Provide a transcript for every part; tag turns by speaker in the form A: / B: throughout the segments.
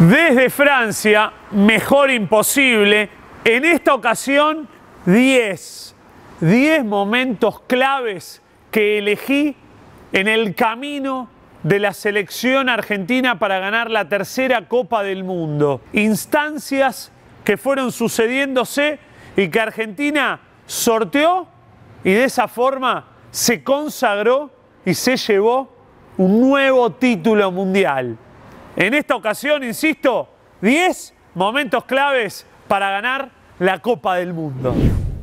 A: Desde Francia, mejor imposible, en esta ocasión 10, 10 momentos claves que elegí en el camino de la selección argentina para ganar la tercera Copa del Mundo. Instancias que fueron sucediéndose y que Argentina sorteó y de esa forma se consagró y se llevó un nuevo título mundial. En esta ocasión, insisto, 10 momentos claves para ganar la Copa del Mundo.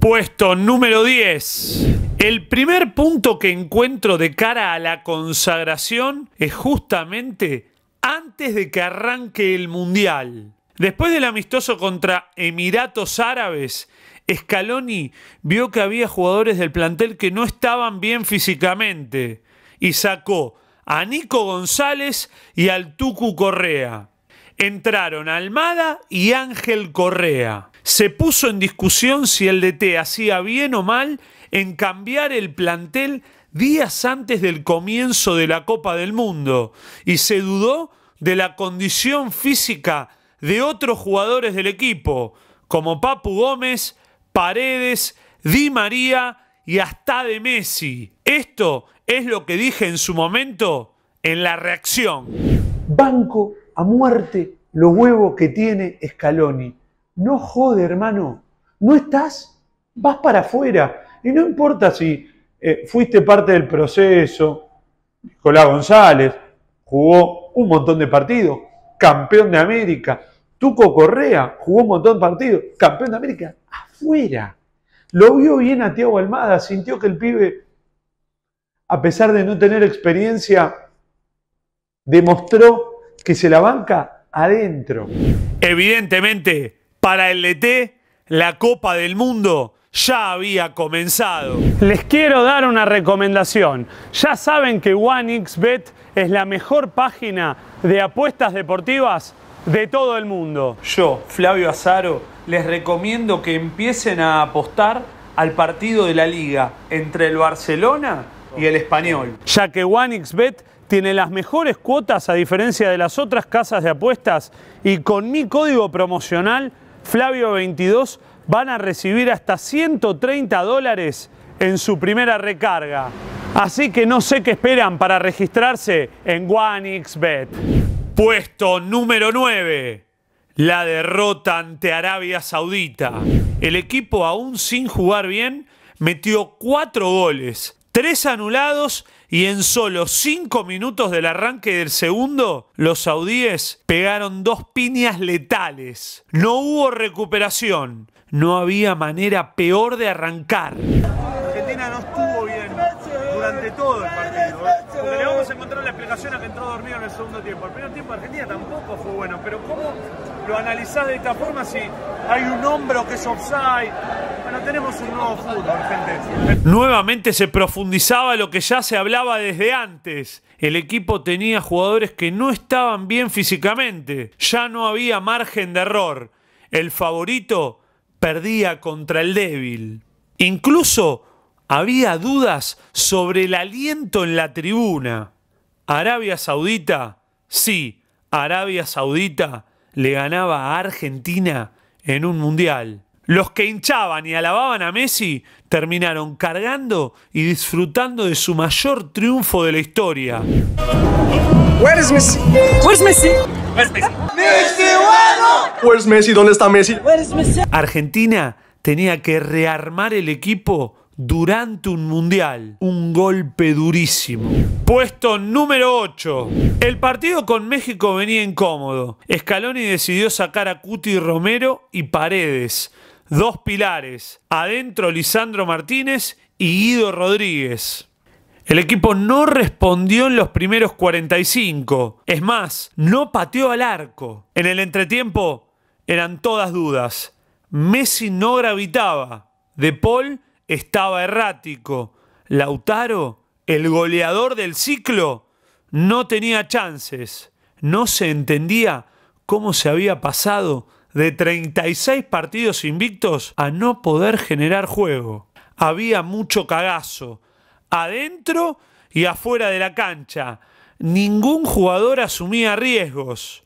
A: Puesto número 10. El primer punto que encuentro de cara a la consagración es justamente antes de que arranque el Mundial. Después del amistoso contra Emiratos Árabes, Scaloni vio que había jugadores del plantel que no estaban bien físicamente y sacó a Nico González y al Tucu Correa. Entraron Almada y Ángel Correa. Se puso en discusión si el DT hacía bien o mal en cambiar el plantel días antes del comienzo de la Copa del Mundo y se dudó de la condición física de otros jugadores del equipo, como Papu Gómez, Paredes, Di María y hasta de Messi. Esto es lo que dije en su momento en la reacción. Banco a muerte los huevos que tiene Scaloni. No jode, hermano. No estás, vas para afuera. Y no importa si eh, fuiste parte del proceso. Nicolás González jugó un montón de partidos, campeón de América. Tuco Correa jugó un montón de partidos, campeón de América. Afuera. Lo vio bien a Tiago Almada, sintió que el pibe, a pesar de no tener experiencia, demostró que se la banca adentro. Evidentemente, para el ET, la Copa del Mundo ya había comenzado. Les quiero dar una recomendación. Ya saben que Bet es la mejor página de apuestas deportivas de todo el mundo. Yo, Flavio Azaro, les recomiendo que empiecen a apostar al partido de la liga entre el Barcelona y el español, ya que Xbet tiene las mejores cuotas a diferencia de las otras casas de apuestas y con mi código promocional Flavio22 van a recibir hasta 130 dólares en su primera recarga. Así que no sé qué esperan para registrarse en Xbet. Puesto número 9 la derrota ante Arabia Saudita. El equipo, aún sin jugar bien, metió cuatro goles, tres anulados y en solo cinco minutos del arranque del segundo, los saudíes pegaron dos piñas letales. No hubo recuperación. No había manera peor de arrancar. Argentina no estuvo bien durante todo encontraron la explicación a que entró dormido en el segundo tiempo. El primer tiempo de Argentina tampoco fue bueno, pero ¿cómo lo analizás de esta forma si hay un hombro que es offside? Bueno, tenemos un nuevo fútbol, gente. Nuevamente se profundizaba lo que ya se hablaba desde antes. El equipo tenía jugadores que no estaban bien físicamente. Ya no había margen de error. El favorito perdía contra el débil. Incluso había dudas sobre el aliento en la tribuna. Arabia Saudita, sí, Arabia Saudita le ganaba a Argentina en un mundial. Los que hinchaban y alababan a Messi terminaron cargando y disfrutando de su mayor triunfo de la historia. Where is Messi? Messi? Messi? Messi, Messi? ¿Dónde está Messi? Argentina tenía que rearmar el equipo durante un mundial. Un golpe durísimo. Puesto número 8. El partido con México venía incómodo. Scaloni decidió sacar a Cuti Romero y Paredes. Dos pilares. Adentro Lisandro Martínez y Guido Rodríguez. El equipo no respondió en los primeros 45. Es más, no pateó al arco. En el entretiempo eran todas dudas. Messi no gravitaba. De Paul estaba errático. Lautaro, el goleador del ciclo, no tenía chances. No se entendía cómo se había pasado de 36 partidos invictos a no poder generar juego. Había mucho cagazo, adentro y afuera de la cancha. Ningún jugador asumía riesgos.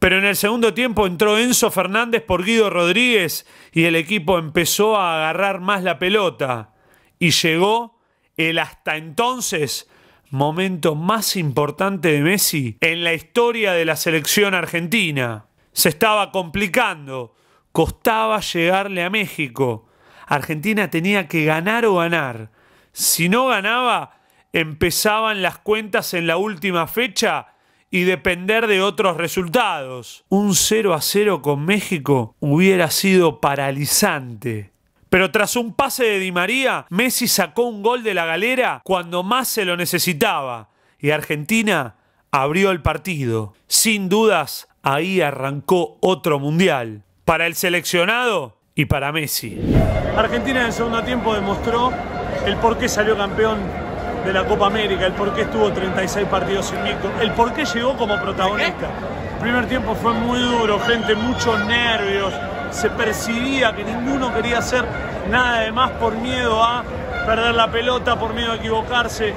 A: Pero en el segundo tiempo entró Enzo Fernández por Guido Rodríguez y el equipo empezó a agarrar más la pelota. Y llegó el hasta entonces momento más importante de Messi en la historia de la selección argentina. Se estaba complicando, costaba llegarle a México. Argentina tenía que ganar o ganar. Si no ganaba, empezaban las cuentas en la última fecha y depender de otros resultados. Un 0 a 0 con México hubiera sido paralizante. Pero tras un pase de Di María, Messi sacó un gol de la galera cuando más se lo necesitaba y Argentina abrió el partido. Sin dudas, ahí arrancó otro mundial. Para el seleccionado y para Messi. Argentina en el segundo tiempo demostró el por qué salió campeón de la Copa América, el por qué estuvo 36 partidos sin victoria, el por qué llegó como protagonista. El primer tiempo fue muy duro, gente, muchos nervios, se percibía que ninguno quería hacer nada de más por miedo a perder la pelota, por miedo a equivocarse.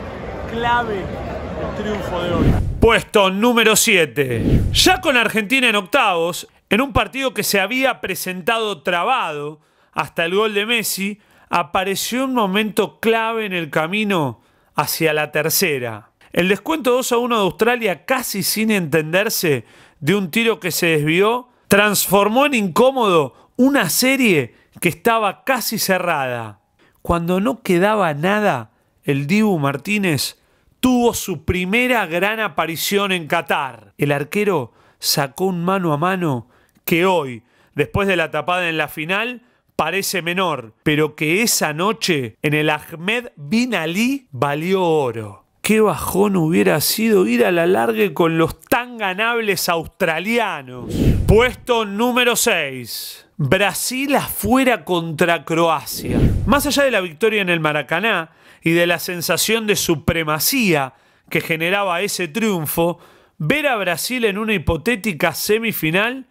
A: Clave el triunfo de hoy. Puesto número 7. Ya con Argentina en octavos, en un partido que se había presentado trabado hasta el gol de Messi, apareció un momento clave en el camino hacia la tercera. El descuento 2 a 1 de Australia, casi sin entenderse de un tiro que se desvió, transformó en incómodo una serie que estaba casi cerrada. Cuando no quedaba nada, el Dibu Martínez tuvo su primera gran aparición en Qatar. El arquero sacó un mano a mano que hoy, después de la tapada en la final, parece menor, pero que esa noche en el Ahmed Bin Ali valió oro. Qué bajón hubiera sido ir a la largue con los tan ganables australianos. Puesto número 6. Brasil afuera contra Croacia. Más allá de la victoria en el Maracaná y de la sensación de supremacía que generaba ese triunfo, ver a Brasil en una hipotética semifinal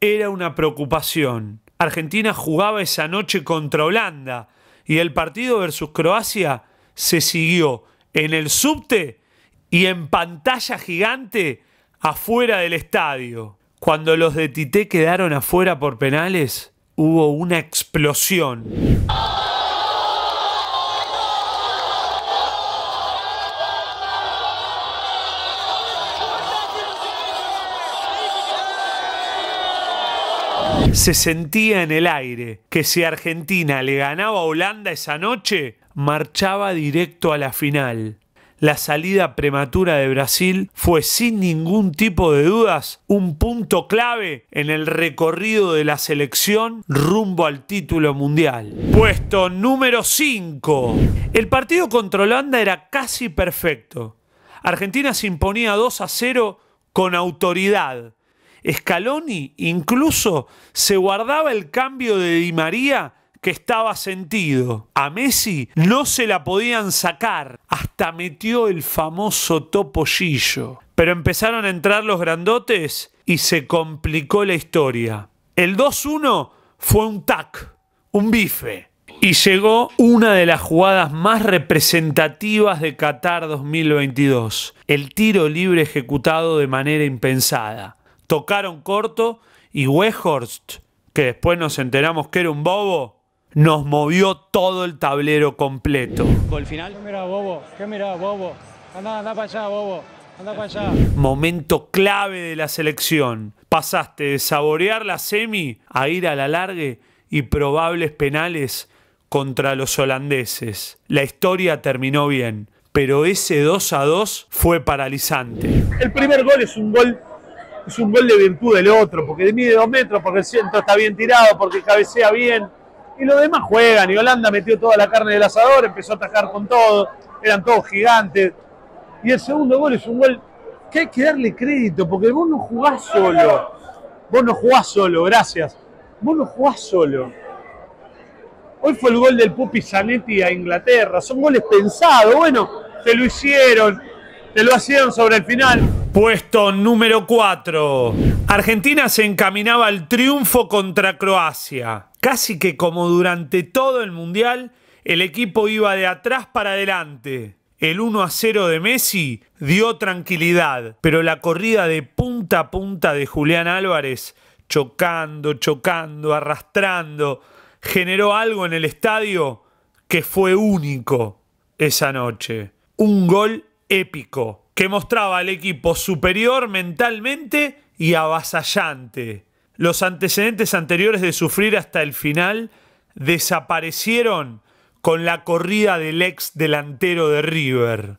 A: era una preocupación. Argentina jugaba esa noche contra Holanda y el partido versus Croacia se siguió en el subte y en pantalla gigante afuera del estadio. Cuando los de Tite quedaron afuera por penales, hubo una explosión. Se sentía en el aire que si Argentina le ganaba a Holanda esa noche, marchaba directo a la final. La salida prematura de Brasil fue sin ningún tipo de dudas un punto clave en el recorrido de la selección rumbo al título mundial. Puesto número 5. El partido contra Holanda era casi perfecto. Argentina se imponía 2 a 0 con autoridad Scaloni incluso se guardaba el cambio de Di María que estaba sentido. A Messi no se la podían sacar. Hasta metió el famoso topollillo. Pero empezaron a entrar los grandotes y se complicó la historia. El 2-1 fue un tac, un bife. Y llegó una de las jugadas más representativas de Qatar 2022, el tiro libre ejecutado de manera impensada tocaron corto y Wehorst, que después nos enteramos que era un bobo, nos movió todo el tablero completo. ¿Gol final? ¿Qué mirá, bobo? ¿Qué mirá, bobo? Anda, anda para allá, bobo. Anda para allá. Momento clave de la selección. Pasaste de saborear la semi a ir a la largue y probables penales contra los holandeses. La historia terminó bien, pero ese 2 a 2 fue paralizante. El primer gol es un gol es un gol de virtud del otro, porque mide dos metros, porque el centro está bien tirado, porque cabecea bien. Y los demás juegan. Y Holanda metió toda la carne del asador, empezó a atacar con todo. Eran todos gigantes. Y el segundo gol es un gol que hay que darle crédito, porque vos no jugás solo. Vos no jugás solo, gracias. Vos no jugás solo. Hoy fue el gol del Pupi Zanetti a Inglaterra. Son goles pensados. Bueno, te lo hicieron, te lo hacían sobre el final. Puesto número 4. Argentina se encaminaba al triunfo contra Croacia. Casi que como durante todo el Mundial, el equipo iba de atrás para adelante. El 1 a 0 de Messi dio tranquilidad, pero la corrida de punta a punta de Julián Álvarez, chocando, chocando, arrastrando, generó algo en el estadio que fue único esa noche. Un gol épico que mostraba al equipo superior mentalmente y avasallante. Los antecedentes anteriores de sufrir hasta el final desaparecieron con la corrida del ex delantero de River.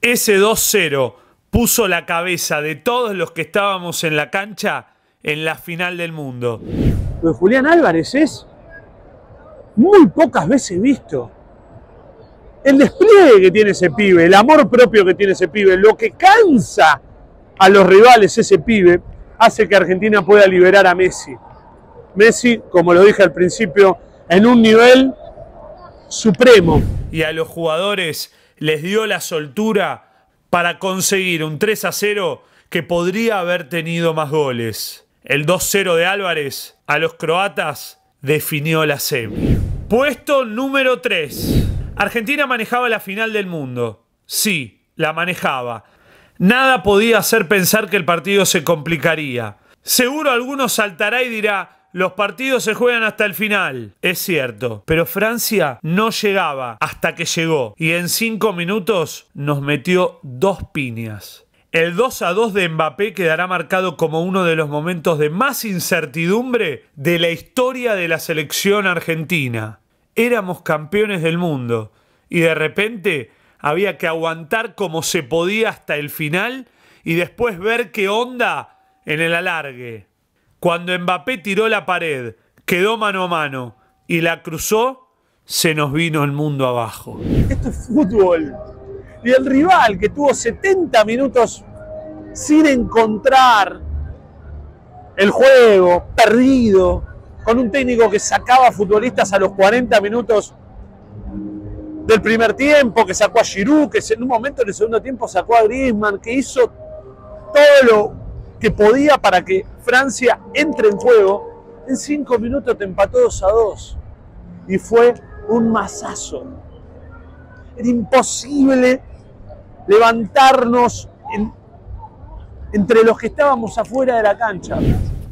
A: Ese 2-0 puso la cabeza de todos los que estábamos en la cancha en la final del mundo. Pero Julián Álvarez es muy pocas veces visto el despliegue que tiene ese pibe, el amor propio que tiene ese pibe, lo que cansa a los rivales ese pibe, hace que Argentina pueda liberar a Messi. Messi, como lo dije al principio, en un nivel supremo. Y a los jugadores les dio la soltura para conseguir un 3 a 0 que podría haber tenido más goles. El 2-0 de Álvarez a los croatas definió la semi. Puesto número 3. Argentina manejaba la final del mundo. Sí, la manejaba. Nada podía hacer pensar que el partido se complicaría. Seguro alguno saltará y dirá, los partidos se juegan hasta el final. Es cierto, pero Francia no llegaba hasta que llegó y en cinco minutos nos metió dos piñas. El 2 a 2 de Mbappé quedará marcado como uno de los momentos de más incertidumbre de la historia de la selección argentina éramos campeones del mundo y de repente había que aguantar como se podía hasta el final y después ver qué onda en el alargue. Cuando Mbappé tiró la pared, quedó mano a mano y la cruzó, se nos vino el mundo abajo. Esto es fútbol. Y el rival que tuvo 70 minutos sin encontrar el juego, perdido, con un técnico que sacaba futbolistas a los 40 minutos del primer tiempo, que sacó a Giroud, que en un momento en el segundo tiempo sacó a Griezmann, que hizo todo lo que podía para que Francia entre en juego, en cinco minutos te empató 2 a 2. Y fue un masazo. Era imposible levantarnos entre los que estábamos afuera de la cancha.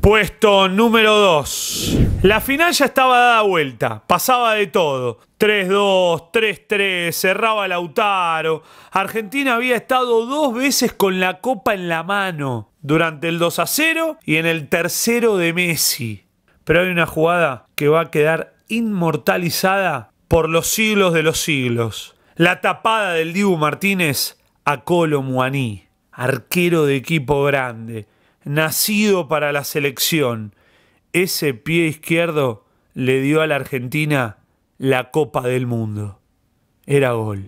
A: Puesto número 2. La final ya estaba dada vuelta, pasaba de todo. 3-2, 3-3, cerraba Lautaro. Argentina había estado dos veces con la copa en la mano, durante el 2-0 y en el tercero de Messi. Pero hay una jugada que va a quedar inmortalizada por los siglos de los siglos. La tapada del Dibu Martínez a Colo Muaní, arquero de equipo grande nacido para la selección. Ese pie izquierdo le dio a la Argentina la Copa del Mundo. Era gol.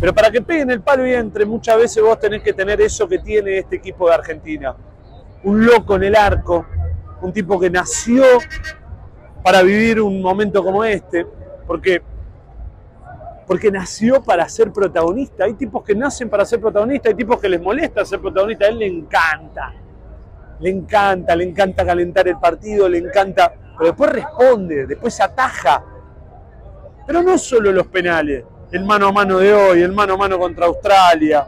A: Pero para que peguen el palo y entre, muchas veces vos tenés que tener eso que tiene este equipo de Argentina. Un loco en el arco, un tipo que nació para vivir un momento como este, porque, porque nació para ser protagonista. Hay tipos que nacen para ser protagonista, hay tipos que les molesta ser protagonista, a él le encanta le encanta, le encanta calentar el partido, le encanta, pero después responde, después ataja. Pero no solo los penales, el mano a mano de hoy, el mano a mano contra Australia.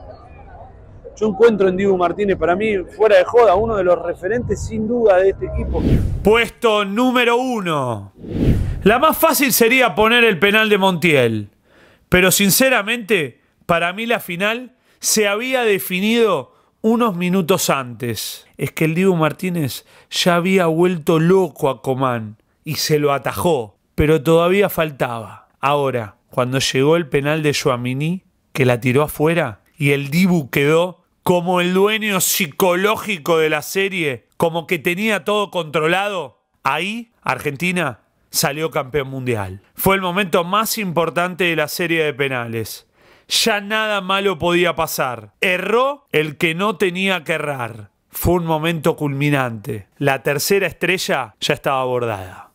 A: Yo encuentro en Diego Martínez, para mí, fuera de joda, uno de los referentes sin duda de este equipo. Puesto número uno. La más fácil sería poner el penal de Montiel. Pero sinceramente, para mí la final se había definido unos minutos antes. Es que el Dibu Martínez ya había vuelto loco a Comán y se lo atajó, pero todavía faltaba. Ahora, cuando llegó el penal de Joamini, que la tiró afuera, y el Dibu quedó como el dueño psicológico de la serie, como que tenía todo controlado, ahí Argentina salió campeón mundial. Fue el momento más importante de la serie de penales ya nada malo podía pasar. Erró el que no tenía que errar. Fue un momento culminante. La tercera estrella ya estaba abordada.